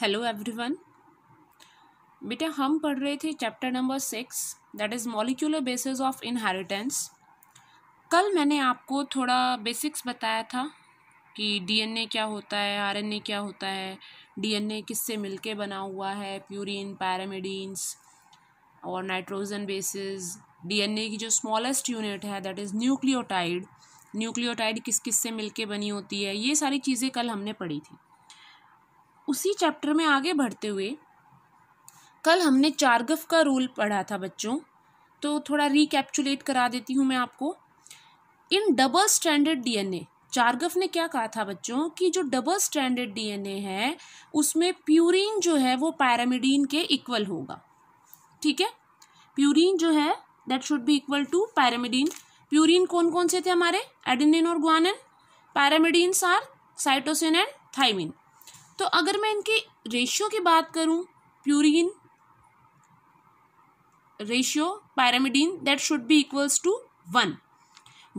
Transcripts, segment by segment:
hello everyone बेटा हम पढ़ रहे थे chapter number six that is molecular basis of inheritance कल मैंने आपको थोड़ा बेसिक्स बताया था कि डीएनए क्या होता है आरएनए क्या होता है डीएनए किससे मिलके बना हुआ है प्यूरिन पैरामिडीन्स और नाइट्रोजन बेसिस डीएनए की जो स्मॉलेस्ट यूनिट है दैट इज़ न्यूक्लियोटाइड न्यूक्लियोटाइड किस किस से मिलके बनी होती है ये सारी चीज़ें कल हमने पढ़ी थी उसी चैप्टर में आगे बढ़ते हुए कल हमने चारगफ का रोल पढ़ा था बच्चों तो थोड़ा रिकैप्चुलेट करा देती हूँ मैं आपको in double stranded DNA Chargaff ने क्या कहा था बच्चों कि जो डबल स्टैंडर्ड डीएनए है उसमें प्यूरिन जो है वो पैरामिडीन के इक्वल होगा ठीक है प्यूरिन जो है that should be equal to pyrimidine purine कौन कौन से थे हमारे एडिनिन और guanine pyrimidines are cytosine and thymine तो अगर मैं इनके रेशियो की बात करूं purine ratio pyrimidine that should be equals to one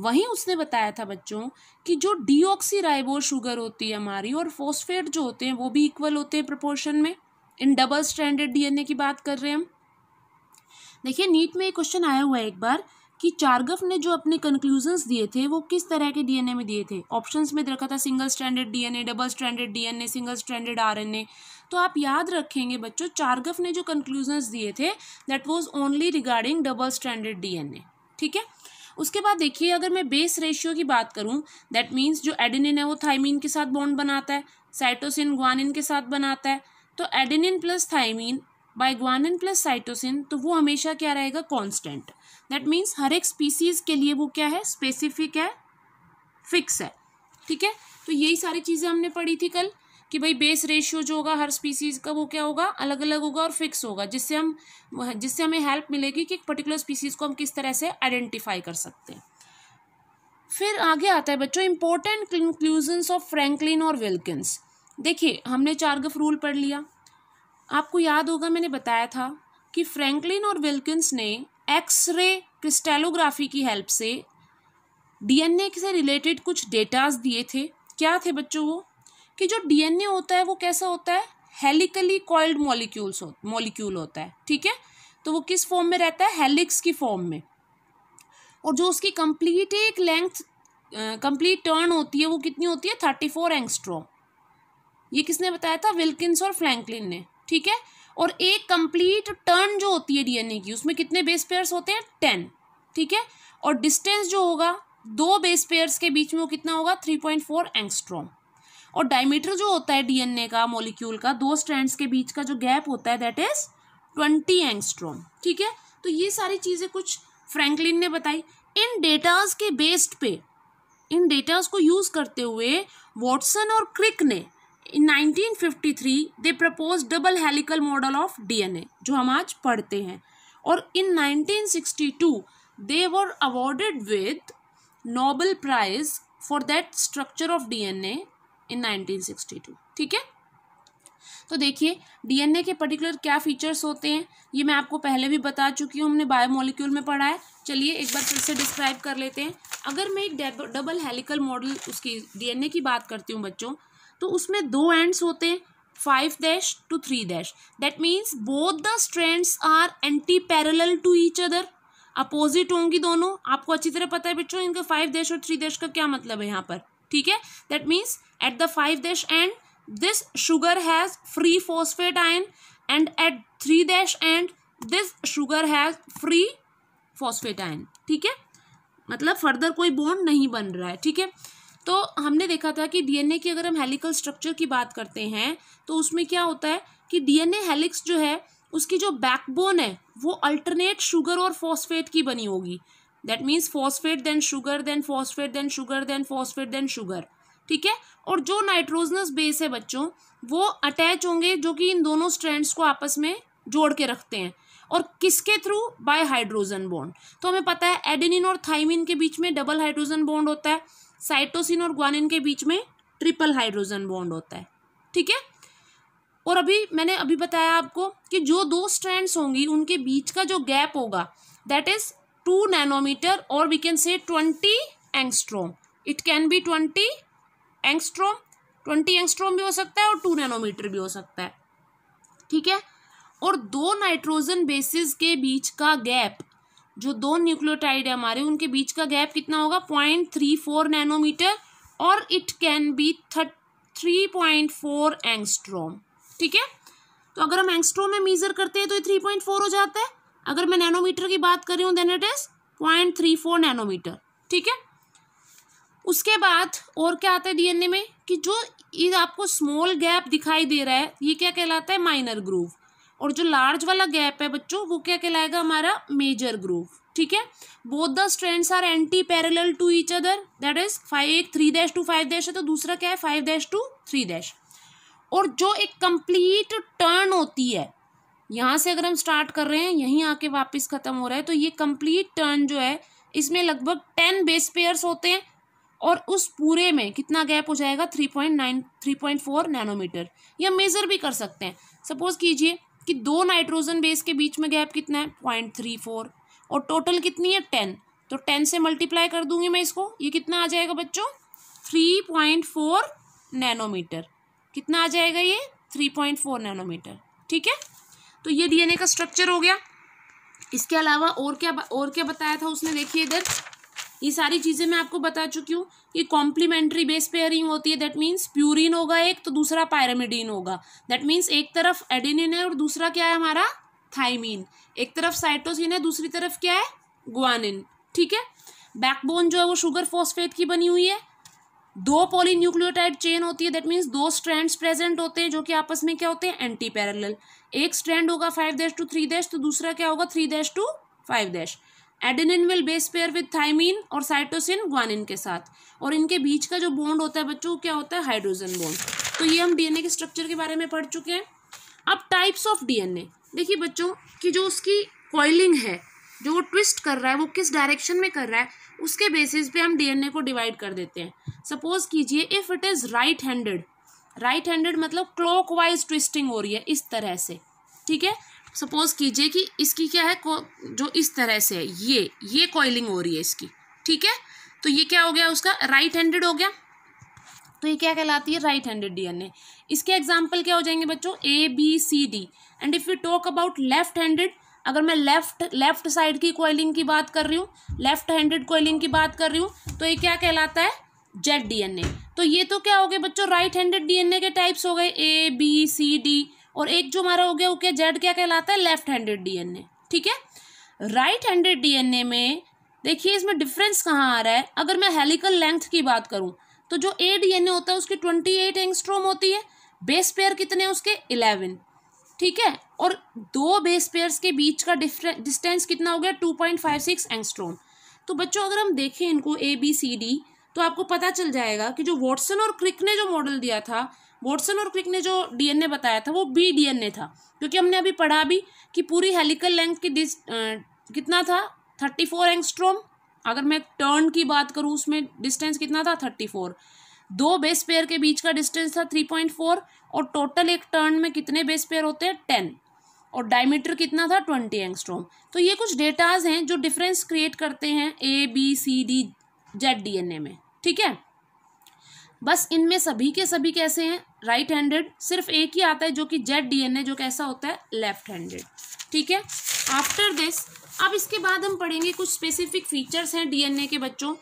वहीं उसने बताया था बच्चों कि जो डीऑक्सी राइबो शुगर होती है हमारी और फोस्फेट जो होते हैं वो भी इक्वल होते हैं प्रपोर्शन में इन डबल स्टैंडर्ड डीएनए की बात कर रहे हैं हम देखिए नीट में एक क्वेश्चन आया हुआ है एक बार कि चार्गफ ने जो अपने कंक्लूजन्स दिए थे वो किस तरह के डीएनए में दिए थे ऑप्शंस में रखा था single stranded DNA double stranded DNA single stranded RNA तो आप याद रखेंगे बच्चों चार्गफ ने जो कंक्लूजन्स दिए थे that was only regarding double stranded DNA ठीक है उसके बाद देखिए अगर मैं बेस रेशियो की बात करूं दैट मीन्स जो एडेनिन है वो थाइमीन के साथ बॉन्ड बनाता है साइटोसिन ग्वानिन के साथ बनाता है तो adenine plus thymine by guanine plus cytosine तो वो हमेशा क्या रहेगा कॉन्स्टेंट दैट मीन्स हर एक स्पीसीज़ के लिए वो क्या है स्पेसिफिक है फिक्स है ठीक है तो यही सारी चीज़ें हमने पढ़ी थी कल कि भाई बेस रेशियो जो होगा हर स्पीसीज़ का वो क्या होगा अलग अलग होगा और फिक्स होगा जिससे हम जिससे हमें हेल्प मिलेगी कि एक पर्टिकुलर स्पीसीज़ को हम किस तरह से आइडेंटिफाई कर सकते हैं फिर आगे आता है बच्चों इंपॉर्टेंट कंक्लूजन्स ऑफ फ्रैंकलिन और विल्किंस देखिए हमने चारगफ रूल पढ़ लिया आपको याद होगा मैंने बताया था कि फ्रैंकलिन और विल्किंस ने एक्सरे क्रिस्टेलोग्राफी की हेल्प से डीएनए से रिलेटेड कुछ डेटास दिए थे क्या थे बच्चों वो कि जो डीएनए होता है वो कैसा होता है हेलिकली कॉइल्ड मॉलिक्यूल्स हो मॉलिक्यूल होता है ठीक है तो वो किस फॉर्म में रहता है हेलिक्स की फॉर्म में और जो उसकी कंप्लीट एक लेंथ कंप्लीट टर्न होती है वो कितनी होती है थर्टी फोर एंगस्ट्रॉ ये किसने बताया था विल्किस और फ्रैंकलिन ने ठीक है और एक कंप्लीट टर्न जो होती है डीएनए की उसमें कितने बेस पेयर्स होते हैं टेन ठीक है और डिस्टेंस जो होगा दो बेस पेयर्स के बीच में वो कितना होगा थ्री पॉइंट फोर एंगस्ट्रॉम और डायमीटर जो होता है डीएनए का मॉलिक्यूल का दो स्ट्रैंड के बीच का जो गैप होता है दैट इज ट्वेंटी एंगस्ट्रॉम ठीक है तो ये सारी चीज़ें कुछ फ्रैंकलिन ने बताई इन डेटाज के बेस्ड पे इन डेटाज को यूज़ करते हुए वॉटसन और क्रिक ने in 1953 they proposed double helical model of DNA जो हम आज पढ़ते हैं और in 1962 they were awarded with Nobel Prize for that structure of DNA in 1962 ठीक है तो देखिए डीएनए के पर्टिकुलर क्या फीचर्स होते हैं ये मैं आपको पहले भी बता चुकी हूँ हमने बायोमोलिक्यूल में पढ़ा है चलिए एक बार फिर से डिस्क्राइब कर लेते हैं अगर मैं एक डबल हेलिकल मॉडल उसकी डीएनए की बात करती हूँ बच्चों तो उसमें दो एंड्स होते हैं five dash to three dash that means both the strands are anti parallel to each other अपोजिट होंगी दोनों आपको अच्छी तरह पता है बच्चों इनका फाइव डैश और थ्री डैश का क्या मतलब है यहाँ पर ठीक है that means at the five dash end this sugar has free phosphate ion and at three dash end this sugar has free phosphate ion ठीक है मतलब फर्दर कोई बोन नहीं बन रहा है ठीक है तो हमने देखा था कि डीएनए की अगर हम हेलिकल स्ट्रक्चर की बात करते हैं तो उसमें क्या होता है कि डीएनए हेलिक्स जो है उसकी जो बैकबोन है वो अल्टरनेट शुगर और फॉस्फेट की बनी होगी that means phosphate then sugar then phosphate then sugar then phosphate then sugar ठीक है और जो नाइट्रोजनस बेस है बच्चों वो अटैच होंगे जो कि इन दोनों स्ट्रैंड्स को आपस में जोड़ के रखते हैं और किसके थ्रू बाय हाइड्रोजन बॉन्ड तो हमें पता है एडेनिन और थाइमिन के बीच में डबल हाइड्रोजन बॉन्ड होता है साइटोसिन और ग्वानिन के बीच में ट्रिपल हाइड्रोजन बॉन्ड होता है ठीक है और अभी मैंने अभी बताया आपको कि जो दो स्ट्रैंड्स होंगी उनके बीच का जो गैप होगा दैट इज टू नैनोमीटर और we can say twenty angstrom it can be twenty angstrom twenty angstrom भी हो सकता है और टू नैनोमीटर भी हो सकता है ठीक है और दो नाइट्रोजन बेसिस के बीच का गैप जो दो न्यूक्लियोटाइड है हमारे उनके बीच का गैप कितना होगा पॉइंट थ्री फोर नैनोमीटर और it can be thirty three point four angstrom ठीक है तो अगर हम एंगस्ट्रोम में मीजर करते हैं तो ये थ्री पॉइंट फोर हो जाता है अगर मैं नैनोमीटर की बात कर रही हूँ then it is point three four nanometre ठीक है उसके बाद और क्या आता है डीएनए में कि जो ये आपको स्मॉल गैप दिखाई दे रहा है ये क्या कहलाता है माइनर ग्रूव और जो लार्ज वाला गैप है बच्चों वो क्या कहलाएगा हमारा मेजर ग्रूव ठीक है both the strands are anti parallel to each other that is five एक three dash to five dash है तो दूसरा क्या है five dash to three dash और जो एक कंप्लीट टर्न होती है यहाँ से अगर हम स्टार्ट कर रहे हैं यहीं आके वापस ख़त्म हो रहा है तो ये कंप्लीट टर्न जो है इसमें लगभग टेन बेस पेयर्स होते हैं और उस पूरे में कितना गैप हो जाएगा three point nine three point four nanometre या मेज़र भी कर सकते हैं सपोज़ कीजिए कि दो नाइट्रोजन बेस के बीच में गैप कितना है पॉइंट थ्री फोर और टोटल कितनी है टेन तो टेन से मल्टीप्लाई कर दूंगी मैं इसको ये कितना आ जाएगा बच्चों थ्री पॉइंट फोर नैनोमीटर कितना आ जाएगा ये थ्री पॉइंट फोर नैनोमीटर ठीक है तो ये डीएनए का स्ट्रक्चर हो गया इसके अलावा और क्या और क्या बताया था उसने देखिए इधर ये सारी चीज़ें मैं आपको बता चुकी हूँ कि कॉम्प्लीमेंट्री बेस पेयरिंग होती है दैट मीन्स प्यूरिन होगा एक तो दूसरा पायरामिडीन होगा दैट मीन्स एक तरफ एडिनिन है और दूसरा क्या है हमारा थाइमिन एक तरफ साइटोसिन है दूसरी तरफ क्या है गुआनिन ठीक है बैकबोन जो है वो शुगर फोस्फेट की बनी हुई है दो पॉलीन्यूक्लियोटाइड चेन होती है दैट मीन्स दो स्ट्रैंड्स प्रेजेंट होते हैं जो कि आपस में क्या होते हैं एंटी पैरेलल एक स्ट्रैंड होगा five dash to three dash तो दूसरा क्या होगा three dash to five dash adenine will base pair with thymine और साइटोसिन ग्वानिन के साथ और इनके बीच का जो बॉन्ड होता है बच्चों क्या होता है हाइड्रोजन बॉन्ड तो ये हम डीएनए के स्ट्रक्चर के बारे में पढ़ चुके हैं अब टाइप्स ऑफ डीएनए देखिए बच्चों कि जो उसकी कॉइलिंग है जो वो ट्विस्ट कर रहा है वो किस डायरेक्शन में कर रहा है उसके बेसिस पे हम डीएनए को डिवाइड कर देते हैं सपोज कीजिए if it is right handed right handed मतलब क्लॉक ट्विस्टिंग हो रही है इस तरह से ठीक है सपोज़ कीजिए कि इसकी क्या है जो इस तरह से है ये ये कॉइलिंग हो रही है इसकी ठीक है तो ये क्या हो गया उसका राइट हैंडेड हो गया तो ये क्या कहलाती है राइट हैंडेड डीएनए इसके एग्जाम्पल क्या हो जाएंगे बच्चों A B C D and if you talk about left handed अगर मैं लेफ्ट लेफ्ट साइड की कॉइलिंग की बात कर रही हूँ लेफ्ट हैंडेड कॉइलिंग की बात कर रही हूँ तो ये क्या कहलाता है जेड डीएनए तो ये तो क्या हो गए बच्चों राइट हैंडेड डीएनए के टाइप्स हो गए ए बी सी डी और एक जो हमारा हो गया वो क्या जेड क्या कहलाता है लेफ्ट हैंडेड डीएनए ठीक है राइट हैंडेड डीएनए में देखिए इसमें डिफरेंस कहाँ आ रहा है अगर मैं हेलिकल लेंथ की बात करूँ तो जो ए डीएनए होता है उसकी ट्वेंटी एट एंगस्ट्रोम होती है बेस पेयर कितने उसके इलेवन ठीक है और दो बेस पेयर्स के बीच का डिस्टेंस कितना हो गया two point five six angstrom तो बच्चों अगर हम देखें इनको ए बी सी डी तो आपको पता चल जाएगा कि जो वॉटसन और क्रिक ने जो मॉडल दिया था वॉटसन और क्रिक ने जो डीएनए बताया था वो बी डीएनए था क्योंकि हमने अभी पढ़ा भी कि पूरी हेलिकल लेंथ की डिस्ट कितना था थर्टी फोर एंगस्ट्रोम अगर मैं टर्न की बात करूँ उसमें डिस्टेंस कितना था थर्टी फोर दो बेस पेयर के बीच का डिस्टेंस था थ्री पॉइंट फोर और टोटल एक टर्न में कितने बेस पेयर होते हैं टेन और डायमीटर कितना था ट्वेंटी एंगस्ट्रोम तो ये कुछ डेटाज हैं जो डिफरेंस क्रिएट करते हैं A B C D Z A में ठीक है बस इनमें सभी के सभी कैसे हैं राइट हैंडेड सिर्फ एक ही आता है जो कि जेड डीएनए जो कैसा होता है लेफ्ट हैंडेड ठीक है आफ्टर दिस अब इसके बाद हम पढ़ेंगे कुछ स्पेसिफिक फीचर्स हैं डीएनए के बच्चों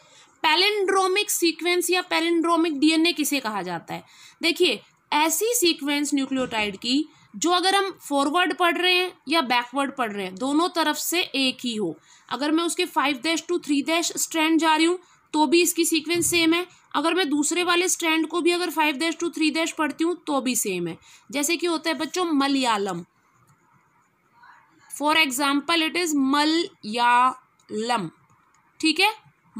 पैलेंड्रोमिक सीक्वेंस या पैलेंड्रोमिक डीएनए किसे कहा जाता है देखिए ऐसी सीक्वेंस न्यूक्लियोटाइड की जो अगर हम फॉरवर्ड पढ़ रहे हैं या बैकवर्ड पढ़ रहे हैं दोनों तरफ से एक ही हो अगर मैं उसके five dash to three dash strand जा रही हूँ तो भी इसकी सीक्वेंस सेम है अगर मैं दूसरे वाले स्टैंड को भी अगर five dash to three dash पढ़ती हूँ तो भी सेम है जैसे कि होता है बच्चों Malayalam for example it is Malayalam ठीक है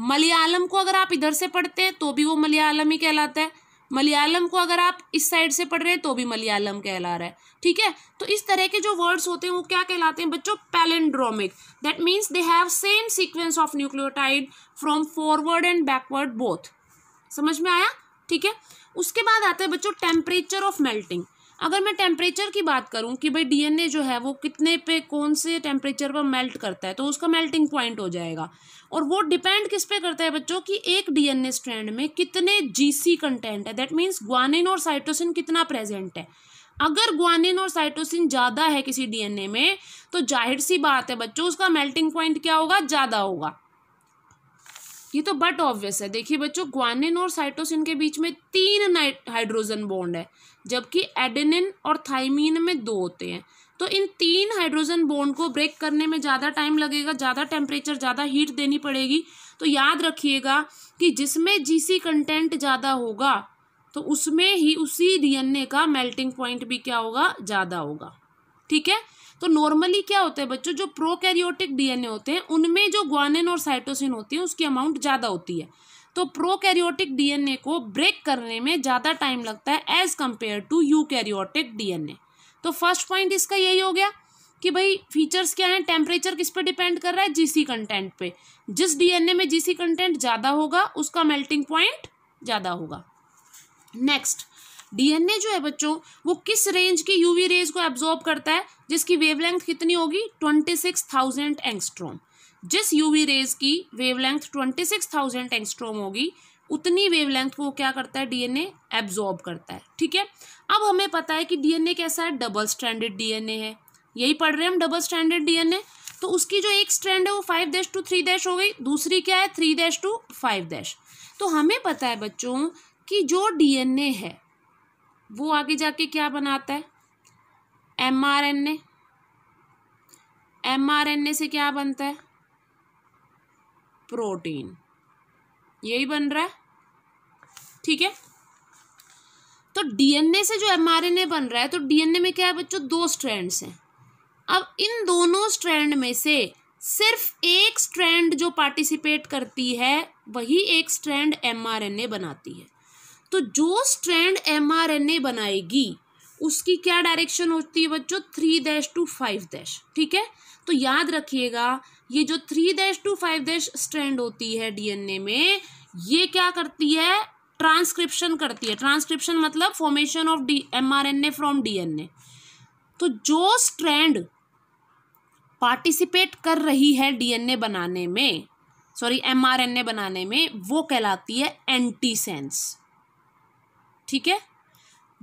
मलयालम को अगर आप इधर से पढ़ते हैं तो भी वो मलयालम ही कहलाता है मलयालम को अगर आप इस साइड से पढ़ रहे हैं तो भी मलयालम कहला रहा है ठीक है तो इस तरह के जो वर्ड्स होते हैं वो क्या कहलाते हैं बच्चों palindromic that means they have same sequence of nucleotide from forward and backward both समझ में आया ठीक है उसके बाद आता है बच्चों टेम्परेचर ऑफ मेल्टिंग अगर मैं टेम्परेचर की बात करूं कि भाई डीएनए जो है वो कितने पे कौन से टेम्परेचर पर मेल्ट करता है तो उसका मेल्टिंग पॉइंट हो जाएगा और वो डिपेंड किस पे करता है बच्चों कि एक डीएनए स्ट्रैंड में कितने जीसी कंटेंट है दैट मीन्स ग्वानिन और साइटोसिन कितना प्रेजेंट है अगर ग्वानिन और साइटोसिन ज़्यादा है किसी डी में तो जाहिर सी बात है बच्चों उसका मेल्टिंग पॉइंट क्या होगा ज़्यादा होगा ये तो बट ऑब्वियस है देखिए बच्चों ग्वानिन और साइटोसिन के बीच में तीन हाइड्रोजन बॉन्ड है जबकि एडेनिन और थाइमिन में दो होते हैं तो इन तीन हाइड्रोजन बॉन्ड को ब्रेक करने में ज़्यादा टाइम लगेगा ज़्यादा टेम्परेचर ज़्यादा हीट देनी पड़ेगी तो याद रखिएगा कि जिसमें जीसी कंटेंट ज़्यादा होगा तो उसमें ही उसी डीएनए का मेल्टिंग पॉइंट भी क्या होगा ज़्यादा होगा ठीक है तो नॉर्मली क्या होता है बच्चों जो प्रोकैरियोटिक डीएनए होते हैं उनमें जो ग्वानिन और साइटोसिन होती है उसकी अमाउंट ज़्यादा होती है तो प्रोकैरियोटिक डीएनए को ब्रेक करने में ज़्यादा टाइम लगता है as compare to eukaryotic DNA तो फर्स्ट पॉइंट इसका यही हो गया कि भाई फीचर्स क्या हैं टेम्परेचर किस पर डिपेंड कर रहा है जीसी कंटेंट पे जिस डीएनए में जीसी कंटेंट ज़्यादा होगा उसका मेल्टिंग पॉइंट ज़्यादा होगा नेक्स्ट डीएनए जो है बच्चों वो किस रेंज की यूवी रेज को एब्जॉर्ब करता है जिसकी वेवलेंथ कितनी होगी ट्वेंटी सिक्स थाउजेंड एंगस्ट्रोम जिस यूवी रेज की wavelength twenty six thousand angstrom होगी उतनी वेवलेंथ को क्या करता है डीएनए एब्जॉर्ब करता है ठीक है अब हमें पता है कि डीएनए कैसा है डबल स्टैंडर्ड डीएनए है यही पढ़ रहे हैं हम डबल स्टैंडर्ड डीएनए तो उसकी जो एक स्ट्रैंड है वो five dash to three dash हो गई दूसरी क्या है three dash to five dash तो हमें पता है बच्चों कि जो डीएनए है वो आगे जाके क्या बनाता है M R N A M R N A से क्या बनता है प्रोटीन यही बन रहा है ठीक है तो डीएनए से जो एमआरएनए बन रहा है तो डीएनए में क्या है बच्चों दो स्ट्रैंड हैं अब इन दोनों स्ट्रैंड में से सिर्फ एक स्ट्रैंड जो पार्टिसिपेट करती है वही एक स्ट्रैंड एमआरएनए बनाती है तो जो स्ट्रैंड एमआरएनए बनाएगी उसकी क्या डायरेक्शन होती है बच्चों three dash to five dash ठीक है तो याद रखिएगा ये जो three dash to five dash strand होती है डीएनए में ये क्या करती है ट्रांसक्रिप्शन करती है ट्रांसक्रिप्शन मतलब formation of D M R N A from D N A तो जो स्ट्रैंड पार्टिसिपेट कर रही है डीएनए बनाने में sorry M R N A बनाने में वो कहलाती है एंटीसेंस ठीक है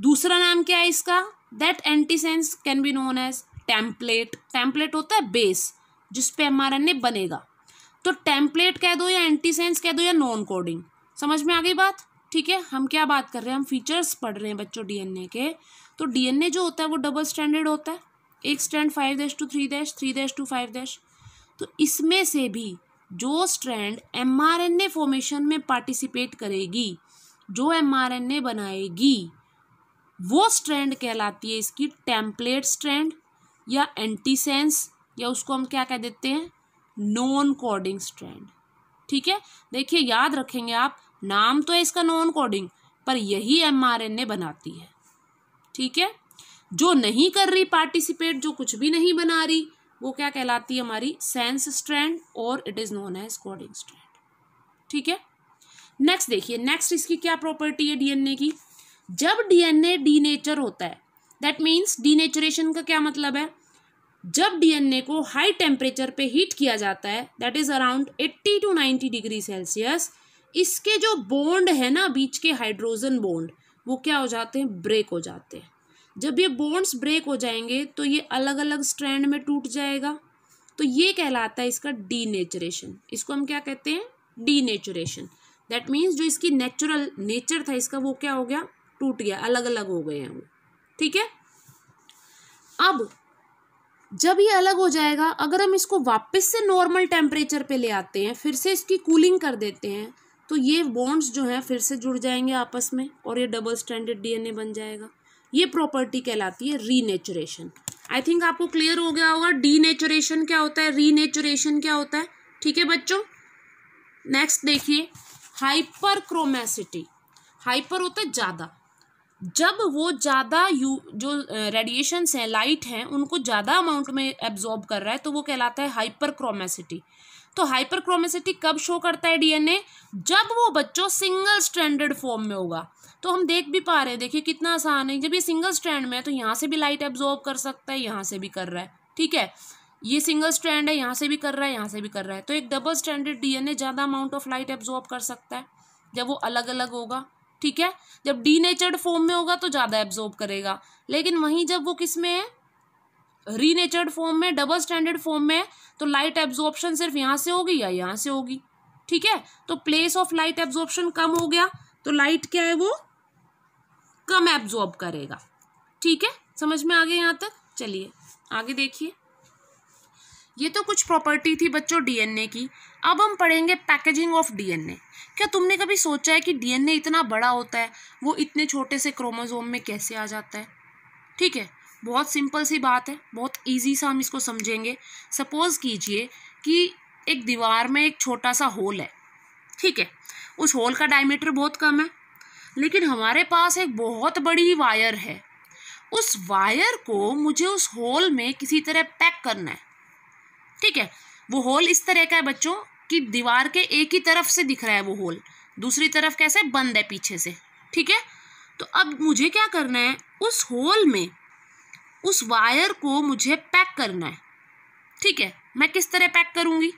दूसरा नाम क्या है इसका that antisense can be known as template template होता है बेस जिस पे एम बनेगा तो टेम्पलेट कह दो या एंटीसेंस कह दो या नॉन कोडिंग समझ में आ गई बात ठीक है हम क्या बात कर रहे हैं हम फीचर्स पढ़ रहे हैं बच्चों डीएनए के तो डीएनए जो होता है वो डबल स्टैंडर्ड होता है एक strand five dash to three dash three dash to five dash तो इसमें से भी जो स्ट्रैंड एमआरएनए फॉर्मेशन में पार्टिसिपेट करेगी जो एमआरएनए बनाएगी वो स्ट्रैंड कहलाती है इसकी टेम्पलेट स्ट्रैंड या एंटीसेंस या उसको हम क्या कह देते हैं नॉन कोडिंग स्ट्रैंड ठीक है देखिए याद रखेंगे आप नाम तो है इसका नॉन कोडिंग पर यही एमआरएनए बनाती है ठीक है जो नहीं कर रही पार्टिसिपेट जो कुछ भी नहीं बना रही वो क्या कहलाती है हमारी सेंस स्ट्रैंड और it is known as coding strand ठीक है नेक्स्ट देखिए नेक्स्ट इसकी क्या प्रॉपर्टी है डीएनए की जब डीएनए डीनेचर होता है दैट मीन्स डीनेचुरेशन का क्या मतलब है जब डीएनए को हाई टेम्परेचर पे हीट किया जाता है that is around 80 to 90 degree Celsius इसके जो बॉन्ड है ना बीच के हाइड्रोजन बॉन्ड वो क्या हो जाते हैं ब्रेक हो जाते हैं जब ये बॉन्ड्स ब्रेक हो जाएंगे तो ये अलग अलग स्ट्रैंड में टूट जाएगा तो ये कहलाता है इसका डीनेचुरेशन इसको हम क्या कहते हैं डीनेचुरेशन दैट मीन्स जो इसकी नेचुरल नेचर था इसका वो क्या हो गया टूट गया अलग अलग हो गए हम ठीक है अब जब ये अलग हो जाएगा अगर हम इसको वापस से नॉर्मल टेम्परेचर पे ले आते हैं फिर से इसकी कूलिंग कर देते हैं तो ये बॉन्ड्स जो हैं फिर से जुड़ जाएंगे आपस में और ये डबल स्टैंडर्ड डीएनए बन जाएगा ये प्रॉपर्टी कहलाती है रीनेचुरेशन आई थिंक आपको क्लियर हो गया होगा डीनेचुरेशन क्या होता है रीनेचुरेशन क्या होता है ठीक है बच्चों नेक्स्ट देखिए हाइपर क्रोमैसिटी हाइपर होता है ज़्यादा जब वो ज़्यादा यू जो रेडिएशंस हैं लाइट हैं उनको ज़्यादा अमाउंट में एब्जॉर्ब कर रहा है तो वो कहलाता है हाइपरक्रोमेसिटी तो हाइपरक्रोमेसिटी कब शो करता है डीएनए जब वो बच्चों सिंगल स्टैंडर्ड फॉर्म में होगा तो हम देख भी पा रहे हैं देखिए कितना आसान है जब ये सिंगल स्टैंड में है तो यहाँ से भी लाइट एब्जॉर्ब कर सकता है यहाँ से भी कर रहा है ठीक है ये सिंगल स्टैंड है यहाँ से भी कर रहा है यहाँ से भी कर रहा है तो एक डबल स्टैंडर्ड डी ज़्यादा अमाउंट ऑफ लाइट एब्जॉर्ब कर सकता है जब वो अलग अलग होगा ठीक है जब डीनेचर्ड फॉर्म में होगा तो ज़्यादा एब्जॉर्ब करेगा लेकिन वहीं जब वो किस में है रीनेचर्ड फॉर्म में डबल स्टैंडर्ड फॉर्म में तो लाइट एब्जॉर्प्शन सिर्फ यहाँ से होगी या यहाँ से होगी ठीक है तो प्लेस ऑफ लाइट एब्जॉर्प्शन कम हो गया तो लाइट क्या है वो कम एब्जॉर्ब करेगा ठीक है समझ में आ गया यहाँ तक चलिए आगे देखिए ये तो कुछ प्रॉपर्टी थी बच्चों डीएनए की अब हम पढ़ेंगे पैकेजिंग ऑफ डीएनए क्या तुमने कभी सोचा है कि डीएनए इतना बड़ा होता है वो इतने छोटे से क्रोमोजोम में कैसे आ जाता है ठीक है बहुत सिंपल सी बात है बहुत इजी सा हम इसको समझेंगे सपोज़ कीजिए कि एक दीवार में एक छोटा सा होल है ठीक है उस होल का डायमीटर बहुत कम है लेकिन हमारे पास एक बहुत बड़ी वायर है उस वायर को मुझे उस होल में किसी तरह पैक करना है ठीक है वो होल इस तरह का है बच्चों कि दीवार के एक ही तरफ से दिख रहा है वो होल दूसरी तरफ कैसे बंद है पीछे से ठीक है तो अब मुझे क्या करना है उस होल में उस वायर को मुझे पैक करना है ठीक है मैं किस तरह पैक करूँगी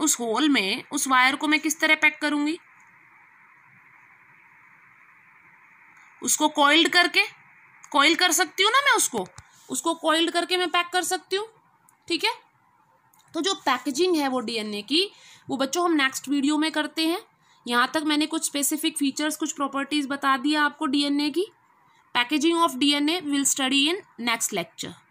उस होल में उस वायर को मैं किस तरह पैक करूंगी उसको कॉइल्ड करके कॉइल कर सकती हूँ ना मैं उसको उसको कॉइल्ड करके मैं पैक कर सकती हूँ ठीक है तो जो पैकेजिंग है वो डीएनए की वो बच्चों हम नेक्स्ट वीडियो में करते हैं यहाँ तक मैंने कुछ स्पेसिफिक फीचर्स कुछ प्रॉपर्टीज़ बता दिया आपको डीएनए की packaging of DNA will study in next lecture